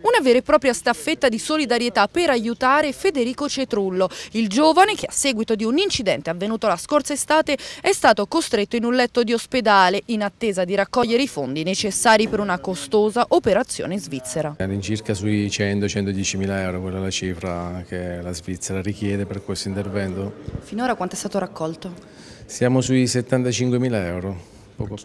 Una vera e propria staffetta di solidarietà per aiutare Federico Cetrullo, il giovane che a seguito di un incidente avvenuto la scorsa estate è stato costretto in un letto di ospedale in attesa di raccogliere i fondi necessari per una costosa operazione svizzera. All'incirca sui 100-110 mila euro, quella è la cifra che la Svizzera richiede per questo intervento. Finora quanto è stato raccolto? Siamo sui 75 mila euro poco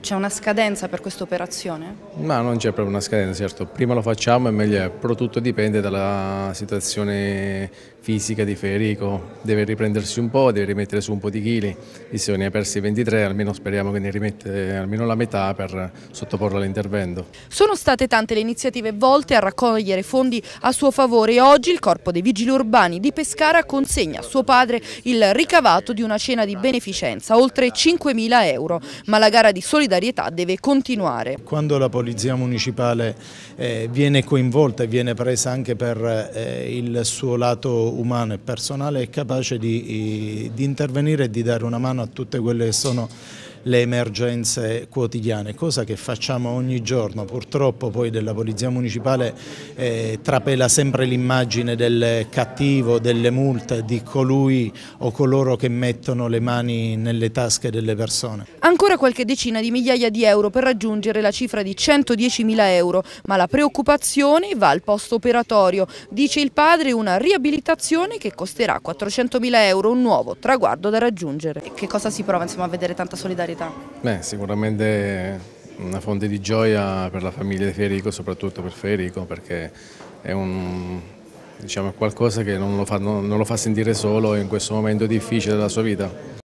C'è una scadenza per questa operazione? Ma non c'è proprio una scadenza, certo. Prima lo facciamo e meglio è, però tutto dipende dalla situazione fisica di Federico. Deve riprendersi un po', deve rimettere su un po' di chili, visto che ne ha persi 23, almeno speriamo che ne rimette almeno la metà per sottoporlo all'intervento. Sono state tante le iniziative volte a raccogliere fondi a suo favore e oggi il Corpo dei Vigili Urbani di Pescara consegna a suo padre il ricavato di una cena di beneficenza, oltre 5.000 euro ma la gara di solidarietà deve continuare. Quando la Polizia Municipale eh, viene coinvolta e viene presa anche per eh, il suo lato umano e personale è capace di, eh, di intervenire e di dare una mano a tutte quelle che sono le emergenze quotidiane, cosa che facciamo ogni giorno. Purtroppo poi della Polizia Municipale eh, trapela sempre l'immagine del cattivo, delle multe, di colui o coloro che mettono le mani nelle tasche delle persone. Ancora qualche decina di migliaia di euro per raggiungere la cifra di 110.000 euro, ma la preoccupazione va al posto operatorio. Dice il padre una riabilitazione che costerà 400.000 euro, un nuovo traguardo da raggiungere. Che cosa si prova insomma, a vedere tanta solidarietà? ospita? Beh, sicuramente una fonte di gioia per la famiglia di Federico, soprattutto per Federico, perché è un, diciamo, qualcosa che non lo, fa, non, non lo fa sentire solo in questo momento difficile della sua vita.